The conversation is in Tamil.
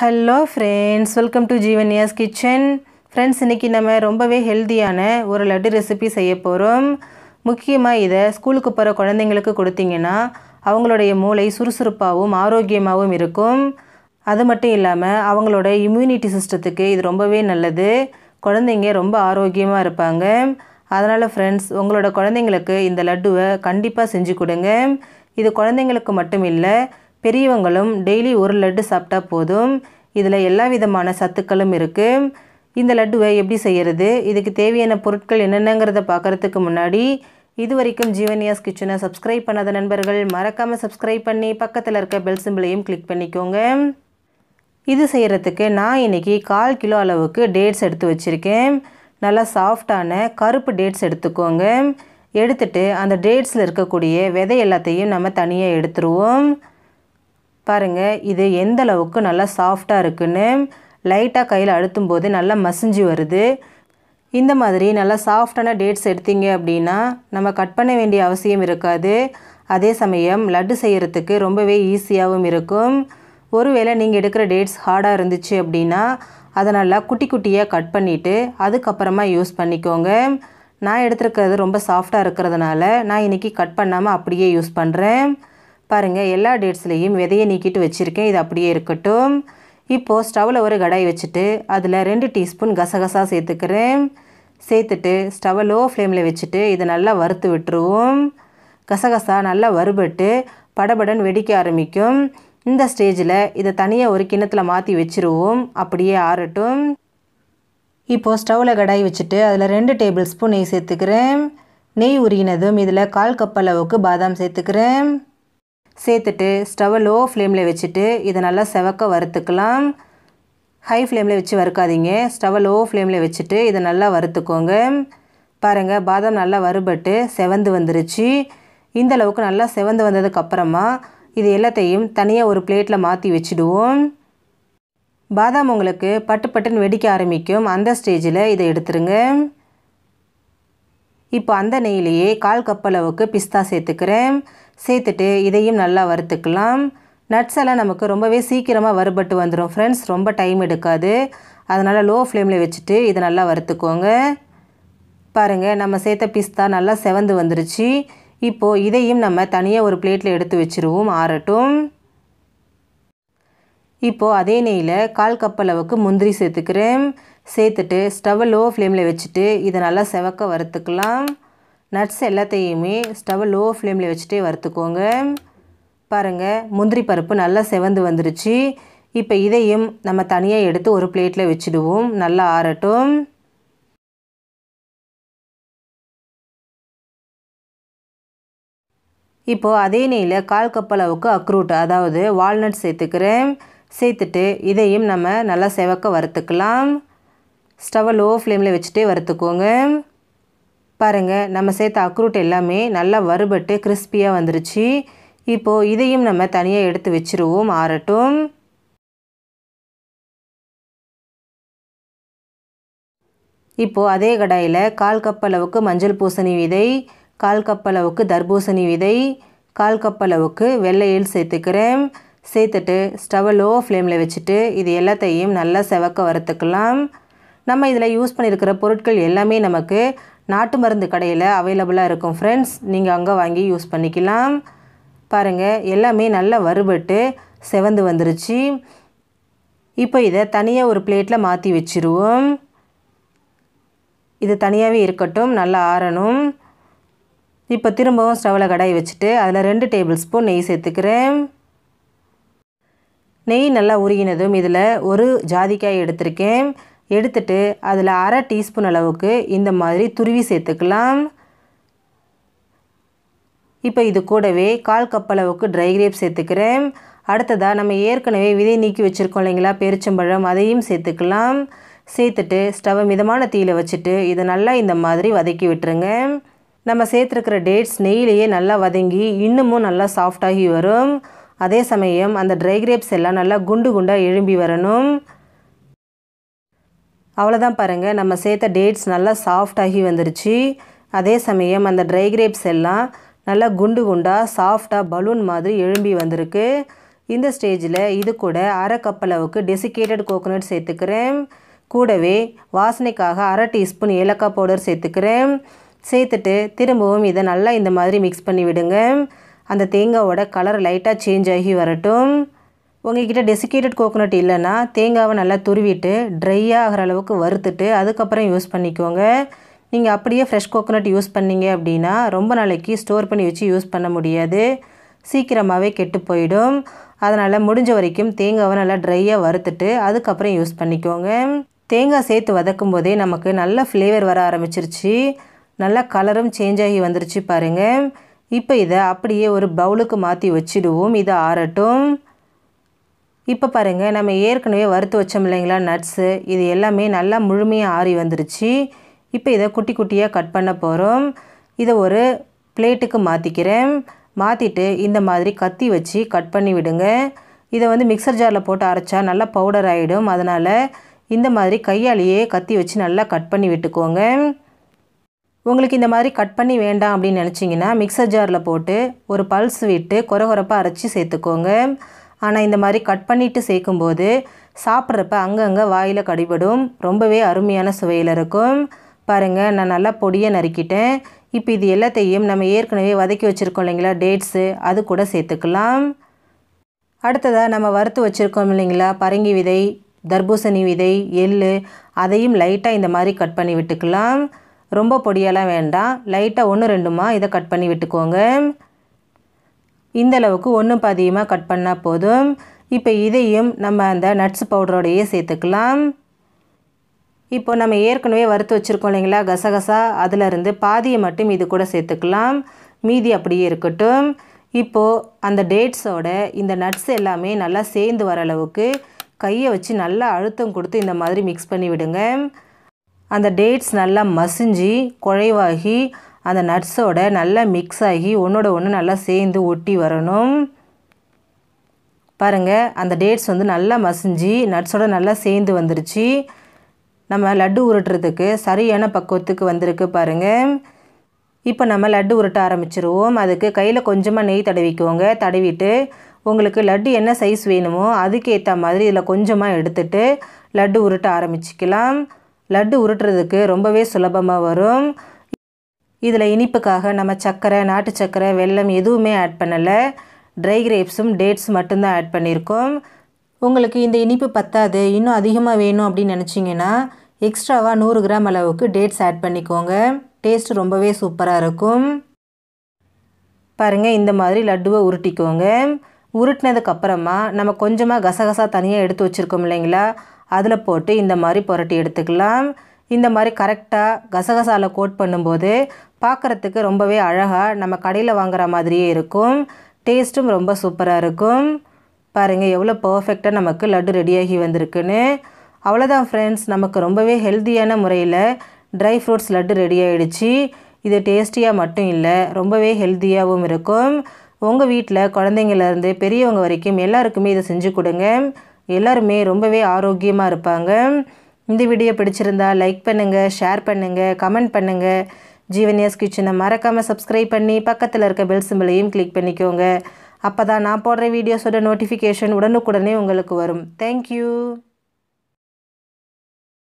hello friends welcome to Jeevanya's kitchen friends இன்றைக்கி நம்ம ரொம்பவே ஹெல்த்தியான ஒரு லட்டு ரெசிபி செய்ய போகிறோம் முக்கியமாக இதை ஸ்கூலுக்கு போகிற குழந்தைங்களுக்கு கொடுத்தீங்கன்னா அவங்களுடைய மூளை சுறுசுறுப்பாகவும் ஆரோக்கியமாகவும் இருக்கும் அது மட்டும் இல்லாமல் அவங்களோட இம்யூனிட்டி சிஸ்டத்துக்கு இது ரொம்பவே நல்லது குழந்தைங்க ரொம்ப ஆரோக்கியமாக இருப்பாங்க அதனால் ஃப்ரெண்ட்ஸ் உங்களோட குழந்தைங்களுக்கு இந்த லட்டுவை கண்டிப்பாக செஞ்சு கொடுங்க இது குழந்தைங்களுக்கு மட்டும் இல்லை பெரியவங்களும் டெய்லி ஒரு லட்டு சாப்பிட்டா போதும் இதில் எல்லா விதமான சத்துக்களும் இருக்குது இந்த லட்டுவை எப்படி செய்கிறது இதுக்கு தேவையான பொருட்கள் என்னென்னங்கிறத பார்க்குறதுக்கு முன்னாடி இது வரைக்கும் ஜீவனியாஸ் கிச்சனை சப்ஸ்கிரைப் பண்ணாத நண்பர்கள் மறக்காமல் சப்ஸ்கிரைப் பண்ணி பக்கத்தில் இருக்க பெல் சிம்பிளையும் கிளிக் பண்ணிக்கோங்க இது செய்கிறதுக்கு நான் இன்றைக்கி கால் கிலோ அளவுக்கு டேட்ஸ் எடுத்து வச்சுருக்கேன் நல்லா சாஃப்டான கருப்பு டேட்ஸ் எடுத்துக்கோங்க எடுத்துட்டு அந்த டேட்ஸில் இருக்கக்கூடிய விதை எல்லாத்தையும் நம்ம தனியாக எடுத்துருவோம் பாருங்கள் இது எந்த அளவுக்கு நல்லா சாஃப்டாக இருக்குன்னு லைட்டாக கையில் அழுத்தும் போது நல்லா மசிஞ்சு வருது இந்த மாதிரி நல்லா சாஃப்டான டேட்ஸ் எடுத்தீங்க அப்படின்னா நம்ம கட் பண்ண வேண்டிய அவசியம் இருக்காது அதே சமயம் லட்டு செய்கிறதுக்கு ரொம்பவே ஈஸியாகவும் இருக்கும் ஒருவேளை நீங்கள் எடுக்கிற டேட்ஸ் ஹார்டாக இருந்துச்சு அப்படின்னா அதை நல்லா குட்டி குட்டியாக கட் பண்ணிவிட்டு அதுக்கப்புறமா யூஸ் பண்ணிக்கோங்க நான் எடுத்துருக்கிறது ரொம்ப சாஃப்டாக இருக்கிறதுனால நான் இன்றைக்கி கட் பண்ணாமல் அப்படியே யூஸ் பண்ணுறேன் பாருங்கள் எல்லா டேட்ஸ்லேயும் விதையை நீக்கிட்டு வச்சுருக்கேன் இது அப்படியே இருக்கட்டும் இப்போது ஸ்டவ்வில் ஒரு கடாய் வச்சுட்டு அதில் ரெண்டு டீஸ்பூன் கசகசா சேர்த்துக்கிறேன் சேர்த்துட்டு ஸ்டவ்வை லோ ஃப்ளேமில் வச்சுட்டு இதை நல்லா வறுத்து விட்டுருவோம் கசகசா நல்லா வறுபட்டு படபடன் வெடிக்க ஆரம்பிக்கும் இந்த ஸ்டேஜில் இதை தனியாக ஒரு கிண்ணத்தில் மாற்றி வச்சுருவோம் அப்படியே ஆறட்டும் இப்போது ஸ்டவ்வில் கடாய் வச்சுட்டு அதில் ரெண்டு டேபிள் ஸ்பூன் நெய் சேர்த்துக்கிறேன் நெய் உருகினதும் இதில் கால் கப் அளவுக்கு பாதாம் சேர்த்துக்கிறேன் சேர்த்துட்டு ஸ்டவ்வை லோ ஃப்ளேமில் வச்சுட்டு இதை நல்லா செவக்க வறுத்துக்கலாம் ஹை ஃப்ளேமில் வச்சு வறுக்காதீங்க ஸ்டவ்வை லோ ஃப்ளேமில் வச்சுட்டு இதை நல்லா வறுத்துக்கோங்க பாருங்கள் பாதாம் நல்லா வறுபட்டு செவந்து வந்துருச்சு இந்த அளவுக்கு நல்லா செவந்து வந்ததுக்கப்புறமா இது எல்லாத்தையும் தனியாக ஒரு பிளேட்டில் மாற்றி வச்சுடுவோம் பாதாம் உங்களுக்கு பட்டு பட்டுன்னு வெடிக்க ஆரம்பிக்கும் அந்த ஸ்டேஜில் இதை எடுத்துருங்க இப்போ அந்த நெய்லேயே கால் கப் அளவுக்கு பிஸ்தா சேர்த்துக்கிறேன் சேர்த்துட்டு இதையும் நல்லா வறுத்துக்கலாம் நட்ஸ் எல்லாம் நமக்கு ரொம்பவே சீக்கிரமாக வறுபட்டு வந்துடும் ஃப்ரெண்ட்ஸ் ரொம்ப டைம் எடுக்காது அதனால் லோ ஃப்ளேமில் வச்சுட்டு இதை நல்லா வறுத்துக்கோங்க பாருங்கள் நம்ம சேர்த்த பிஸ்தா நல்லா செவந்து வந்துருச்சு இப்போது இதையும் நம்ம தனியாக ஒரு பிளேட்டில் எடுத்து வச்சுருவோம் ஆறட்டும் இப்போது அதே நெய்யில் கால் கப் அளவுக்கு முந்திரி சேர்த்துக்கிறேன் சேர்த்துட்டு ஸ்டவ் லோ ஃப்ளேமில் வச்சுட்டு இதை நல்லா செவக்க வறுத்துக்கலாம் நட்ஸ் எல்லாத்தையுமே ஸ்டவ் லோ ஃப்ளேமில் வச்சுட்டே வறுத்துக்கோங்க பாருங்கள் முந்திரி பருப்பு நல்லா செவந்து வந்துருச்சு இப்போ இதையும் நம்ம தனியாக எடுத்து ஒரு பிளேட்டில் வச்சுடுவோம் நல்லா ஆறட்டும் இப்போது அதே நெய்யில் கால் கப் அளவுக்கு அக்ரூட் அதாவது வால்நட் சேர்த்துக்கிறேன் சேர்த்துட்டு இதையும் நம்ம நல்லா செவக்க வறுத்துக்கலாம் ஸ்டவ்வை லோ ஃப்ளேமில் வச்சுட்டே வறுத்துக்கோங்க பாருங்கள் நம்ம சேர்த்த அக்ரூட் எல்லாமே நல்லா வறுபட்டு கிறிஸ்பியாக வந்துருச்சு இப்போது இதையும் நம்ம தனியாக எடுத்து வச்சுருவோம் ஆறட்டும் இப்போது அதே கடாயில் கால் கப் அளவுக்கு மஞ்சள் பூசணி விதை கால் கப் அளவுக்கு தர்பூசணி விதை கால் கப் அளவுக்கு வெள்ளையில் சேர்த்துக்கிறேன் சேர்த்துட்டு ஸ்டவ் லோ ஃப்ளேமில் வச்சுட்டு இது எல்லாத்தையும் நல்லா செவக்க வறுத்துக்கலாம் நம்ம இதில் யூஸ் பண்ணியிருக்கிற பொருட்கள் எல்லாமே நமக்கு நாட்டு மருந்து கடையில் அவைலபிளாக இருக்கும் ஃப்ரெண்ட்ஸ் நீங்கள் அங்கே வாங்கி யூஸ் பண்ணிக்கலாம் பாருங்கள் எல்லாமே நல்லா வறுபட்டு செவந்து வந்துருச்சு இப்போ இதை தனியாக ஒரு பிளேட்டில் மாற்றி வச்சுருவோம் இது தனியாகவே இருக்கட்டும் நல்லா ஆறணும் இப்போ திரும்பவும் ஸ்டவ்வில் கடாயி வச்சுட்டு அதில் ரெண்டு டேபிள் ஸ்பூன் நெய் சேர்த்துக்கிறேன் நெய் நல்லா உருகினதும் இதில் ஒரு ஜாதிக்காய் எடுத்திருக்கேன் எடுத்துட்டு அதில் அரை டீஸ்பூன் அளவுக்கு இந்த மாதிரி துருவி சேர்த்துக்கலாம் இப்போ இது கூடவே கால் கப் அளவுக்கு ட்ரை கிரேப் சேர்த்துக்கிறேன் அடுத்ததாக நம்ம ஏற்கனவே விதை நீக்கி வச்சுருக்கோம் இல்லைங்களா பெருச்சம்பழம் அதையும் சேர்த்துக்கலாம் சேர்த்துட்டு ஸ்டவ் மிதமான தீயில் வச்சுட்டு இதை நல்லா இந்த மாதிரி வதக்கி விட்டுருங்க நம்ம சேர்த்துருக்கிற டேட்ஸ் நெய்லேயே நல்லா வதங்கி இன்னமும் நல்லா சாஃப்டாகி வரும் அதே சமயம் அந்த ட்ரை கிரேப்ஸ் எல்லாம் நல்லா குண்டு குண்டாக எழும்பி வரணும் அவ்வளோதான் பாருங்கள் நம்ம சேர்த்த டேட்ஸ் நல்லா சாஃப்டாகி வந்துருச்சு அதே சமயம் அந்த ட்ரை கிரேப்ஸ் எல்லாம் நல்லா குண்டு குண்டாக சாஃப்டாக பலூன் மாதிரி எழும்பி வந்திருக்கு இந்த ஸ்டேஜில் இது கூட அரை கப் அளவுக்கு டெசிகேட்டட் கோகோனட் சேர்த்துக்கிறேன் கூடவே வாசனைக்காக அரை டீஸ்பூன் ஏலக்காய் பவுடர் சேர்த்துக்கிறேன் சேர்த்துட்டு திரும்பவும் இதை நல்லா இந்த மாதிரி மிக்ஸ் பண்ணி விடுங்க அந்த தேங்காவோட கலர் லைட்டாக சேஞ்ச் ஆகி வரட்டும் உங்ககிட்ட டெசிகேட்டட் கோகோனட் இல்லைன்னா தேங்காவை நல்லா துருவிட்டு ட்ரையாக ஆகிற அளவுக்கு வறுத்துட்டு அதுக்கப்புறம் யூஸ் பண்ணிக்கோங்க நீங்கள் அப்படியே ஃப்ரெஷ் கோகோனட் யூஸ் பண்ணிங்க அப்படின்னா ரொம்ப நாளைக்கு ஸ்டோர் பண்ணி வச்சு யூஸ் பண்ண முடியாது சீக்கிரமாகவே கெட்டு போயிடும் அதனால் முடிஞ்ச வரைக்கும் தேங்காவை நல்லா ட்ரையாக வறுத்துட்டு அதுக்கப்புறம் யூஸ் பண்ணிக்கோங்க தேங்காய் சேர்த்து வதக்கும் போதே நமக்கு நல்ல ஃப்ளேவர் வர ஆரம்பிச்சிருச்சு நல்லா கலரும் சேஞ்ச் ஆகி வந்துருச்சு பாருங்கள் இப்போ இதை அப்படியே ஒரு பவுலுக்கு மாற்றி வச்சிடுவோம் இதை ஆறட்டும் இப்போ பாருங்கள் நம்ம ஏற்கனவே வறுத்து வச்சோம் இல்லைங்களா நட்ஸு இது எல்லாமே நல்லா முழுமையாக ஆறி வந்துருச்சு இப்போ இதை குட்டி குட்டியாக கட் பண்ண போகிறோம் இதை ஒரு பிளேட்டுக்கு மாற்றிக்கிறேன் மாற்றிட்டு இந்த மாதிரி கத்தி வச்சு கட் பண்ணி விடுங்க இதை வந்து மிக்சர் ஜாரில் போட்டு அரைச்சா நல்லா பவுடர் ஆகிடும் அதனால் இந்த மாதிரி கையாலேயே கத்தி வச்சு நல்லா கட் பண்ணி விட்டுக்கோங்க உங்களுக்கு இந்த மாதிரி கட் பண்ணி வேண்டாம் அப்படின்னு நினச்சிங்கன்னா மிக்சர் ஜாரில் போட்டு ஒரு பல்ஸ் விட்டு குறகுறப்பாக அரைச்சி சேர்த்துக்கோங்க ஆனால் இந்த மாதிரி கட் பண்ணிவிட்டு சேர்க்கும்போது சாப்பிட்றப்ப அங்கங்கே வாயில் கடிபடும் ரொம்பவே அருமையான சுவையில் இருக்கும் பாருங்கள் நான் நல்லா பொடியை நறுக்கிட்டேன் இப்போ இது எல்லாத்தையும் நம்ம ஏற்கனவே வதக்கி வச்சுருக்கோம் இல்லைங்களா டேட்ஸு அது கூட சேர்த்துக்கலாம் அடுத்ததாக நம்ம வறுத்து வச்சுருக்கோம் இல்லைங்களா பரங்கி விதை தர்பூசணி விதை எள் அதையும் லைட்டாக இந்த மாதிரி கட் பண்ணி விட்டுக்கலாம் ரொம்ப பொடியெல்லாம் வேண்டாம் லைட்டாக ஒன்று ரெண்டுமா இதை கட் பண்ணி விட்டுக்கோங்க இந்தளவுக்கு ஒன்றும் பாதியமாக கட் பண்ணால் போதும் இப்போ இதையும் நம்ம அந்த நட்ஸ் பவுடரோடையே சேர்த்துக்கலாம் இப்போ நம்ம ஏற்கனவே வறுத்து வச்சுருக்கோம் இல்லைங்களா கசகசா அதிலிருந்து பாதியை மட்டும் இது கூட சேர்த்துக்கலாம் மீதி அப்படியே இருக்கட்டும் இப்போது அந்த டேட்ஸோட இந்த நட்ஸ் எல்லாமே நல்லா சேர்ந்து வர அளவுக்கு கையை வச்சு நல்லா அழுத்தம் கொடுத்து இந்த மாதிரி மிக்ஸ் பண்ணி விடுங்க அந்த டேட்ஸ் நல்லா மசிஞ்சு குழைவாகி அந்த நட்ஸோட நல்லா மிக்ஸ் ஆகி ஒன்றோட ஒன்று நல்லா சேர்ந்து ஒட்டி வரணும் பாருங்கள் அந்த டேட்ஸ் வந்து நல்லா மசிஞ்சு நட்ஸோட நல்லா சேர்ந்து வந்துருச்சு நம்ம லட்டு உருட்டுறதுக்கு சரியான பக்குவத்துக்கு வந்திருக்கு பாருங்கள் இப்போ நம்ம லட்டு உருட்ட ஆரம்பிச்சிருவோம் அதுக்கு கையில் கொஞ்சமாக நெய் தடவிக்கோங்க தடவிட்டு உங்களுக்கு லட்டு என்ன சைஸ் வேணுமோ அதுக்கேற்ற மாதிரி இதில் கொஞ்சமாக எடுத்துட்டு லட்டு உருட்ட ஆரம்பிச்சிக்கலாம் லட்டு உருட்டுறதுக்கு ரொம்பவே சுலபமாக வரும் இதில் இனிப்புக்காக நம்ம சர்க்கரை நாட்டு சர்க்கரை வெல்லம் எதுவுமே ஆட் பண்ணலை ட்ரை கிரேப்ஸும் டேட்ஸும் மட்டும்தான் ஆட் பண்ணியிருக்கோம் உங்களுக்கு இந்த இனிப்பு பத்தாது இன்னும் அதிகமாக வேணும் அப்படின்னு நினச்சிங்கன்னா எக்ஸ்ட்ராவாக நூறு கிராம் அளவுக்கு டேட்ஸ் ஆட் பண்ணிக்கோங்க டேஸ்ட் ரொம்பவே சூப்பராக இருக்கும் பாருங்கள் இந்த மாதிரி லட்டுவை உருட்டிக்கோங்க உருட்டினதுக்கப்புறமா நம்ம கொஞ்சமாக கசகசா தனியாக எடுத்து வச்சுருக்கோம் இல்லைங்களா அதில் போட்டு இந்த மாதிரி புரட்டி எடுத்துக்கலாம் இந்த மாதிரி கரெக்டாக கசகசாவில் கோட் பண்ணும்போது பார்க்குறதுக்கு ரொம்பவே அழகாக நம்ம கடையில் வாங்குற மாதிரியே இருக்கும் டேஸ்ட்டும் ரொம்ப சூப்பராக இருக்கும் பாருங்கள் எவ்வளோ பர்ஃபெக்டாக நமக்கு லட்டு ரெடியாகி வந்திருக்குன்னு அவ்வளோதான் ஃப்ரெண்ட்ஸ் நமக்கு ரொம்பவே ஹெல்த்தியான முறையில் ட்ரை ஃப்ரூட்ஸ் லட்டு ரெடி ஆகிடுச்சு இது டேஸ்டியாக மட்டும் இல்லை ரொம்பவே ஹெல்த்தியாகவும் இருக்கும் உங்கள் வீட்டில் குழந்தைங்கள்லேருந்து பெரியவங்க வரைக்கும் எல்லாருக்குமே இதை செஞ்சு கொடுங்க எல்லாருமே ரொம்பவே ஆரோக்கியமாக இருப்பாங்க இந்த வீடியோ பிடிச்சிருந்தா லைக் பண்ணுங்கள் ஷேர் பண்ணுங்கள் கமெண்ட் பண்ணுங்கள் ஜீவன்யாஸ் கிச்சனை மறக்காமல் சப்ஸ்கிரைப் பண்ணி பக்கத்தில் இருக்க பெல் சிம்பிளையும் கிளிக் பண்ணிக்கோங்க அப்போ தான் நான் போடுற வீடியோஸோட நோட்டிஃபிகேஷன் உடனுக்குடனே உங்களுக்கு வரும் தேங்க்யூ